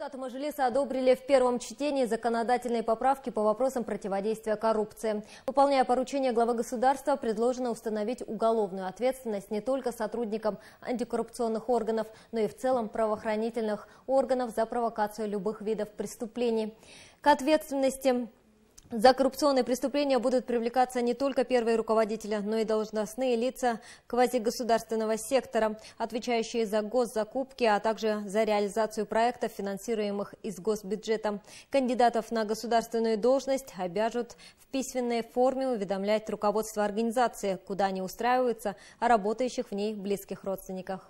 Депутаты Мажилиса одобрили в первом чтении законодательные поправки по вопросам противодействия коррупции. Выполняя поручение главы государства, предложено установить уголовную ответственность не только сотрудникам антикоррупционных органов, но и в целом правоохранительных органов за провокацию любых видов преступлений. К ответственности за коррупционные преступления будут привлекаться не только первые руководители, но и должностные лица квазигосударственного сектора, отвечающие за госзакупки, а также за реализацию проектов, финансируемых из госбюджета. Кандидатов на государственную должность обяжут в письменной форме уведомлять руководство организации, куда они устраиваются, о работающих в ней близких родственниках.